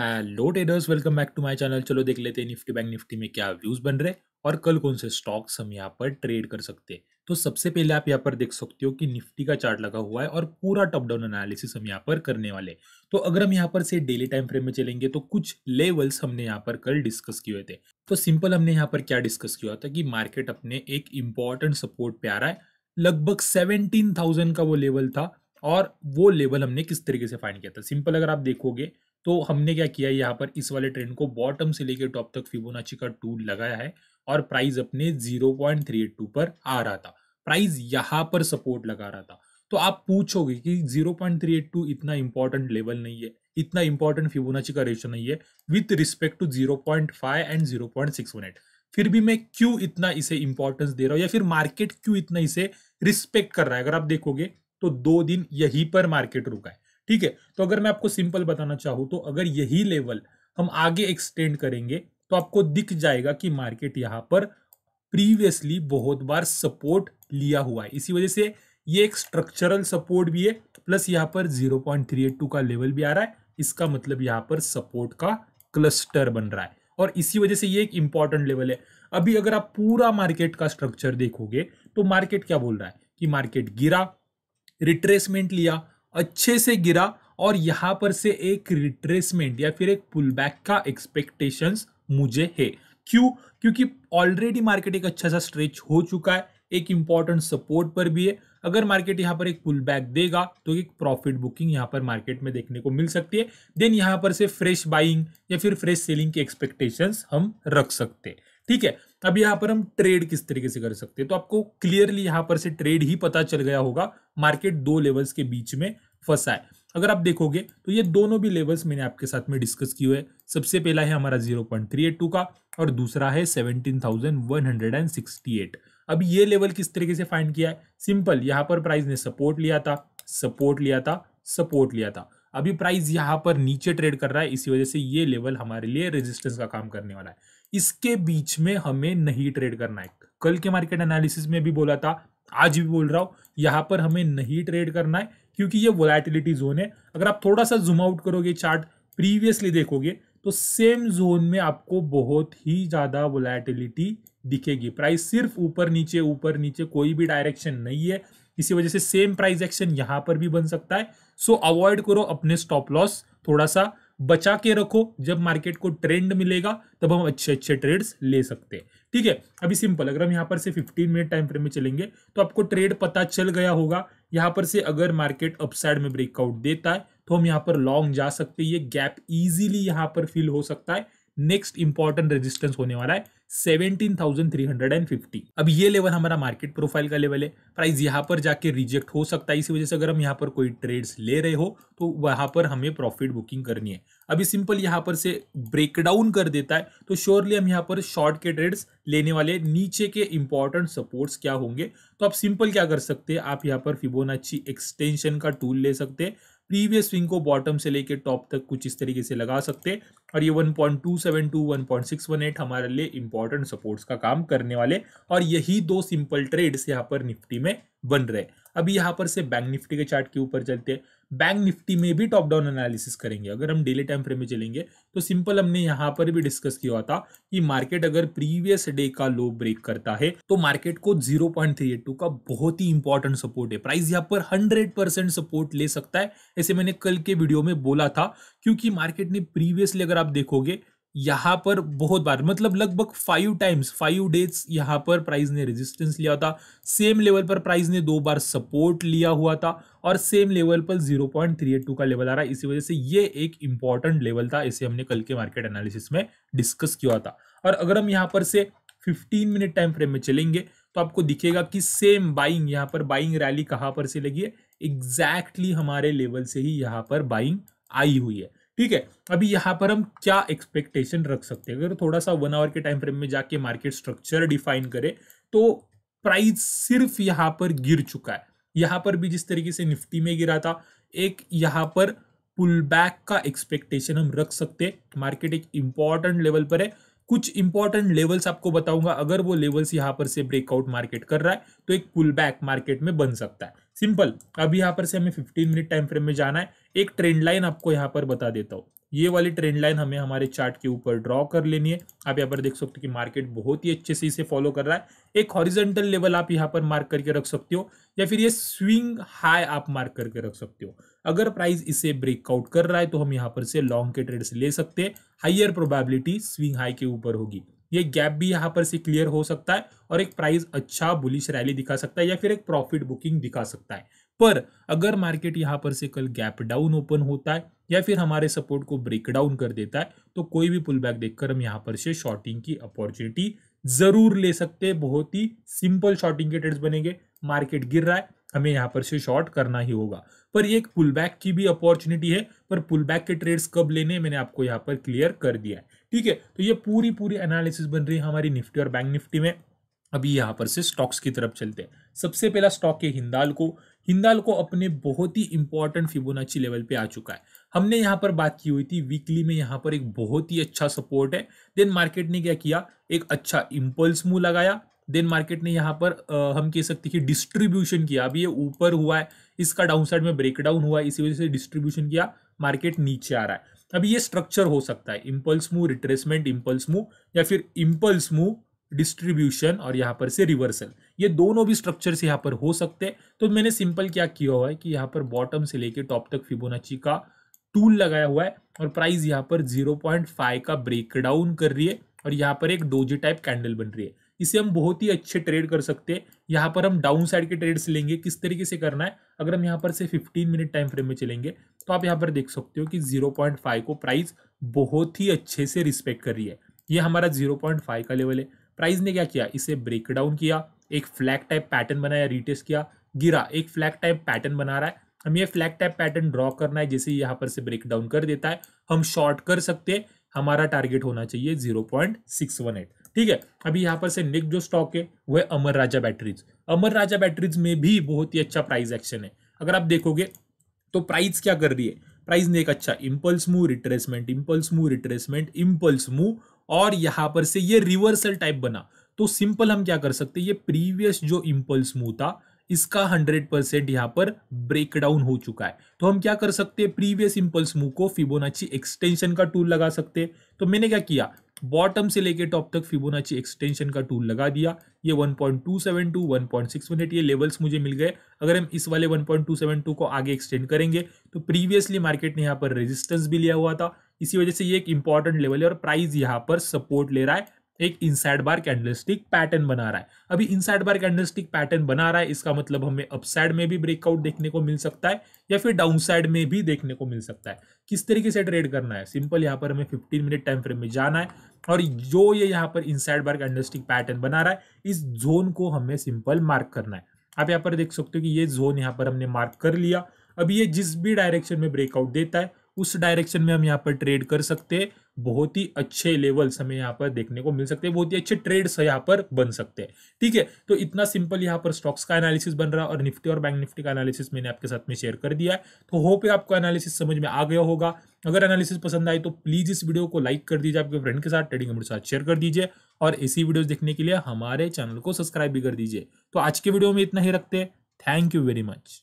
hello traders welcome back to my channel चलो देख लेते हैं निफ्टी बैंक निफ्टी में क्या व्यूज बन रहे और कल कौन से स्टॉक्स हम यहाँ पर ट्रेड कर सकते हैं तो सबसे पहले आप यहाँ पर देख सकते हो कि निफ्टी का चार्ट लगा हुआ है और पूरा टॉप डाउन एनालिसिस हम यहाँ पर करने वाले तो अगर हम यहाँ पर से डेली टाइम फ्रेम में चलेंगे तो कुछ लेवल्स हमने यहाँ पर कल डिस्कस किए थे तो सिंपल हमने यहाँ पर क्या डिस्कस किया था कि मार्केट अपने एक इम्पॉर्टेंट सपोर्ट पे आ रहा है लगभग सेवनटीन थाउजेंड का वो लेवल था और वो लेवल हमने किस तरीके से फाइन किया था सिंपल अगर आप देखोगे तो हमने क्या किया यहाँ पर इस वाले ट्रेंड को बॉटम से लेकर टॉप तक फिबोनाची का टूल लगाया है और प्राइस अपने 0.382 पर आ रहा था प्राइस यहाँ पर सपोर्ट लगा रहा था तो आप पूछोगे कि 0.382 इतना इंपॉर्टेंट लेवल नहीं है इतना इंपॉर्टेंट फिबोनाची का रेशो नहीं है with respect to five and eight फिर भी मैं क्यों इतना इसे इंपॉर्टेंस दे रहा हूँ या फिर मार्केट क्यों इतना इसे रिस्पेक्ट कर रहा है अगर आप देखोगे तो दो दिन यहीं पर मार्केट रुका है ठीक है तो अगर मैं आपको सिंपल बताना चाहूँ तो अगर यही लेवल हम आगे एक्सटेंड करेंगे तो आपको दिख जाएगा कि मार्केट यहाँ पर प्रीवियसली बहुत बार सपोर्ट लिया हुआ है इसी वजह से ये एक स्ट्रक्चरल सपोर्ट भी है प्लस यहाँ पर 0.382 का लेवल भी आ रहा है इसका मतलब यहाँ पर सपोर्ट का क्लस्टर बन रहा है और इसी वजह से ये एक इंपॉर्टेंट लेवल है अभी अगर आप पूरा मार्केट का स्ट्रक्चर देखोगे तो मार्केट क्या बोल रहा है कि मार्केट गिरा रिट्रेसमेंट लिया अच्छे से गिरा और यहाँ पर से एक रिट्रेसमेंट या फिर एक पुलबैक का एक्सपेक्टेशंस मुझे है क्यों क्योंकि ऑलरेडी मार्केट एक अच्छा सा स्ट्रेच हो चुका है एक इंपॉर्टेंट सपोर्ट पर भी है अगर मार्केट यहाँ पर एक पुल बैक देगा तो एक प्रॉफिट बुकिंग यहाँ पर मार्केट में देखने को मिल सकती है देन यहाँ पर से फ्रेश बाइंग या फिर फ्रेश सेलिंग की एक्सपेक्टेशंस हम रख सकते हैं ठीक है अब यहां पर हम ट्रेड किस तरीके से कर सकते हैं तो आपको क्लियरली यहां पर से ट्रेड ही पता चल गया होगा मार्केट दो लेवल्स के बीच में फंसा है अगर आप देखोगे तो ये दोनों भी लेवल्स मैंने आपके साथ में डिस्कस किए हुए सबसे पहला है हमारा 0.382 का और दूसरा है 17,168 अब ये लेवल किस तरीके से फाइंड किया है सिंपल यहाँ पर प्राइस ने सपोर्ट लिया था सपोर्ट लिया था सपोर्ट लिया था अभी प्राइस यहाँ पर नीचे ट्रेड कर रहा है इसी वजह से ये लेवल हमारे लिए रेजिस्टेंस का काम करने वाला है इसके बीच में हमें नहीं ट्रेड करना है कल के मार्केट एनालिसिस में भी बोला था आज भी बोल रहा हूँ यहाँ पर हमें नहीं ट्रेड करना है क्योंकि ये वोलाटिलिटी जोन है अगर आप थोड़ा सा जूम आउट करोगे चार्ट प्रीवियसली देखोगे तो सेम जोन में आपको बहुत ही ज़्यादा वोलाटिलिटी दिखेगी प्राइस सिर्फ ऊपर नीचे ऊपर नीचे कोई भी डायरेक्शन नहीं है इसी वजह से सेम प्राइस एक्शन यहाँ पर भी बन सकता है सो अवॉइड करो अपने स्टॉप लॉस थोड़ा सा बचा के रखो जब मार्केट को ट्रेंड मिलेगा तब हम अच्छे अच्छे ट्रेड्स ले सकते हैं ठीक है अभी सिंपल अगर हम यहाँ पर से 15 मिनट टाइम फ्रेम में चलेंगे तो आपको ट्रेड पता चल गया होगा यहाँ पर से अगर मार्केट अपसाइड में ब्रेकआउट देता है तो हम यहाँ पर लॉन्ग जा सकते हैं ये गैप इजीली यहाँ पर फिल हो सकता है नेक्स्ट इंपॉर्टेंट रेजिस्टेंस होने वाला है 17,350 अब ये लेवल हमारा मार्केट प्रोफाइल का लेवल है प्राइस यहाँ पर जाके रिजेक्ट हो सकता है इसी वजह से अगर हम यहाँ पर कोई ट्रेड्स ले रहे हो तो वहाँ पर हमें प्रॉफिट बुकिंग करनी है अभी सिंपल यहाँ पर से ब्रेकडाउन कर देता है तो श्योरली हम यहाँ पर शॉर्ट के ट्रेड्स लेने वाले नीचे के इंपॉर्टेंट सपोर्ट्स क्या होंगे तो आप सिंपल क्या कर सकते हैं आप यहाँ पर फिबोनाची एक्सटेंशन का टूल ले सकते हैं प्रीवियस स्विंग को बॉटम से लेके टॉप तक कुछ इस तरीके से लगा सकते और ये 1.272 1.618 हमारे लिए इंपॉर्टेंट सपोर्ट्स का काम करने वाले और यही दो सिंपल ट्रेड्स यहाँ पर निफ्टी में बन रहे अभी यहाँ पर से बैंक निफ्टी के चार्ट के ऊपर चलते हैं बैंक निफ्टी में भी टॉप डाउन एनालिसिस करेंगे अगर हम डेली टाइम फ्रेम में चलेंगे तो सिंपल हमने यहाँ पर भी डिस्कस किया हुआ था कि मार्केट अगर प्रीवियस डे का लो ब्रेक करता है तो मार्केट को 0.382 का बहुत ही इंपॉर्टेंट सपोर्ट है प्राइस यहाँ पर 100% सपोर्ट ले सकता है ऐसे मैंने कल के वीडियो में बोला था क्योंकि मार्केट ने प्रीवियसली अगर आप देखोगे यहाँ पर बहुत बार मतलब लगभग फाइव टाइम्स फाइव डेज यहाँ पर प्राइस ने रेजिस्टेंस लिया था सेम लेवल पर प्राइस ने दो बार सपोर्ट लिया हुआ था और सेम लेवल पर 0.382 का लेवल आ रहा है इसी वजह से ये एक इंपॉर्टेंट लेवल था इसे हमने कल के मार्केट एनालिसिस में डिस्कस किया था और अगर हम यहाँ पर से फिफ्टीन मिनट टाइम फ्रेम में चलेंगे तो आपको दिखेगा कि सेम बाइंग यहाँ पर बाइंग रैली कहाँ पर से लगी है एग्जैक्टली exactly हमारे लेवल से ही यहाँ पर बाइंग आई हुई है ठीक है अभी यहाँ पर हम क्या एक्सपेक्टेशन रख सकते हैं अगर थोड़ा सा वन आवर के टाइम फ्रेम में जाके मार्केट स्ट्रक्चर डिफाइन करें तो प्राइस सिर्फ यहाँ पर गिर चुका है यहाँ पर भी जिस तरीके से निफ्टी में गिरा था एक यहाँ पर पुल बैक का एक्सपेक्टेशन हम रख सकते हैं मार्केट एक इंपॉर्टेंट लेवल पर है कुछ इंपॉर्टेंट लेवल्स आपको बताऊंगा अगर वो लेवल्स यहाँ पर से ब्रेकआउट मार्केट कर रहा है तो एक पुल बैक मार्केट में बन सकता है सिंपल अब यहाँ पर से हमें फिफ्टीन मिनट टाइम फ्रेम में जाना है एक ट्रेंड लाइन आपको यहाँ पर बता देता हूँ ये वाली ट्रेंड लाइन हमें हमारे चार्ट के ऊपर ड्रॉ कर लेनी है आप यहाँ पर देख सकते हो कि मार्केट बहुत ही अच्छे से इसे फॉलो कर रहा है एक हॉरिजेंटल लेवल आप यहाँ पर मार्क करके रख सकते हो या फिर ये स्विंग हाई आप मार्क करके रख सकते हो अगर प्राइस इसे ब्रेकआउट कर रहा है तो हम यहाँ पर से लॉन्ग के से ले सकते हैं हाइयर प्रोबेबिलिटी स्विंग हाई के ऊपर होगी ये गैप भी यहाँ पर से क्लियर हो सकता है और एक प्राइस अच्छा बुलिश रैली दिखा सकता है या फिर एक प्रॉफिट बुकिंग दिखा सकता है पर अगर मार्केट यहाँ पर से कल गैप डाउन ओपन होता है या फिर हमारे सपोर्ट को ब्रेक डाउन कर देता है तो कोई भी पुल बैक देखकर हम यहाँ पर से शॉर्टिंग की अपॉर्चुनिटी जरूर ले सकते हैं बहुत ही सिंपल शॉर्टिंग के ट्रेड्स बनेंगे मार्केट गिर रहा है हमें यहाँ पर से शॉर्ट करना ही होगा पर ये एक पुल बैक की भी अपॉर्चुनिटी है पर पुल बैक के ट्रेड्स कब लेने मैंने आपको यहाँ पर क्लियर कर दिया है ठीक है तो ये पूरी पूरी एनालिसिस बन रही है हमारी निफ्टी और बैंक निफ्टी में अभी यहाँ पर से स्टॉक्स की तरफ चलते हैं सबसे पहला स्टॉक है हिंदाल हिंदालको अपने बहुत ही इंपॉर्टेंट फिबोनाची लेवल पे आ चुका है हमने यहाँ पर बात की हुई थी वीकली में यहाँ पर एक बहुत ही अच्छा सपोर्ट है देन मार्केट ने क्या किया एक अच्छा इम्पल्स मूव लगाया देन मार्केट ने यहाँ पर आ, हम कह सकते कि डिस्ट्रीब्यूशन किया अभी ये ऊपर हुआ है इसका डाउन साइड में ब्रेकडाउन हुआ है इसी वजह से डिस्ट्रीब्यूशन किया मार्केट नीचे आ रहा है अभी ये स्ट्रक्चर हो सकता है impulse move retracement impulse move या फिर इम्पल्स मूव डिस्ट्रीब्यूशन और यहाँ पर से रिवर्सल ये दोनों भी से यहाँ पर हो सकते हैं तो मैंने सिंपल क्या किया हुआ है कि यहाँ पर बॉटम से लेके टॉप तक फिबोनाची का टूल लगाया हुआ है और प्राइस यहाँ पर 0.5 का ब्रेकडाउन कर रही है और यहाँ पर एक डोजी टाइप कैंडल बन रही है इसे हम बहुत ही अच्छे ट्रेड कर सकते हैं यहाँ पर हम डाउन साइड के ट्रेड्स लेंगे किस तरीके से करना है अगर हम यहाँ पर से 15 मिनट टाइम फ्रेम में चलेंगे तो आप यहाँ पर देख सकते हो कि 0.5 को प्राइस बहुत ही अच्छे से रिस्पेक्ट कर रही है ये हमारा 0.5 का लेवल है प्राइस ने क्या किया इसे ब्रेक डाउन किया एक फ्लैग टाइप पैटर्न बनाया रिटेस्ट किया गिरा एक फ्लैग टाइप पैटर्न बना रहा है हम ये फ्लैग टाइप पैटर्न ड्रॉ करना है जैसे यहाँ पर से ब्रेक डाउन कर देता है हम शॉर्ट कर सकते हैं हमारा टारगेट होना चाहिए zero point six one eight ठीक है अभी यहाँ पर से नेक्स्ट जो स्टॉक है वो है अमर राजा बैटरीज अमर राजा बैटरीज में भी बहुत ही अच्छा प्राइस एक्शन है अगर आप देखोगे तो प्राइस क्या कर रही है प्राइस ने एक अच्छा impulse move retracement impulse move retracement impulse move और यहाँ पर से ये रिवर्सल टाइप बना तो सिंपल हम क्या कर सकते हैं ये प्रीवियस जो इम्पल्स मूव था इसका 100 परसेंट यहाँ पर ब्रेकडाउन हो चुका है तो हम क्या कर सकते हैं प्रीवियस इम्पल्स मूव को फिबोनाची एक्सटेंशन का टूल लगा सकते हैं तो मैंने क्या किया बॉटम से लेके टॉप तक फिबोनाची एक्सटेंशन का टूल लगा दिया ये 1.272 1.618 ये लेवल्स मुझे मिल गए अगर हम इस वाले 1.272 को आगे एक्सटेंड करेंगे तो प्रीवियसली मार्केट ने यहाँ पर रेजिस्टेंस भी लिया हुआ था इसी वजह से ये एक इंपॉर्टेंट लेवल है और प्राइस यहाँ पर सपोर्ट ले रहा है एक इनसाइड बार कैंडलस्टिक पैटर्न बना रहा है अभी इनसाइड बार कैंडलस्टिक पैटर्न बना रहा है इसका मतलब हमें अपसाइड में भी ब्रेकआउट देखने को मिल सकता है या फिर डाउनसाइड में भी देखने को मिल सकता है किस तरीके से ट्रेड करना है सिंपल यहाँ पर हमें 15 मिनट टाइम फ्रेम में जाना है और जो ये यहाँ पर इनसाइड बार कैंडलस्टिक पैटर्न बना रहा है इस जोन को हमें सिंपल मार्क करना है आप यहाँ पर देख सकते हो कि ये जोन यहाँ पर हमने मार्क कर लिया अभी ये जिस भी डायरेक्शन में ब्रेकआउट देता है उस डायरेक्शन में हम यहाँ पर ट्रेड कर सकते हैं बहुत ही अच्छे लेवल्स हमें यहाँ पर देखने को मिल सकते हैं बहुत ही अच्छे ट्रेड्स यहाँ पर बन सकते हैं ठीक है तो इतना सिंपल यहाँ पर स्टॉक्स का एनालिसिस बन रहा है और निफ्टी और बैंक निफ्टी का एनालिसिस मैंने आपके साथ में शेयर कर दिया है तो होप है आपको एनालिसिस समझ में आ गया होगा अगर एनालिसिस पसंद आए तो प्लीज़ इस वीडियो को लाइक कर दीजिए आपके फ्रेंड के साथ ट्रेडिंग के साथ शेयर कर दीजिए और इसी वीडियो देखने के लिए हमारे चैनल को सब्सक्राइब भी कर दीजिए तो आज के वीडियो में इतना ही रखते हैं थैंक यू वेरी मच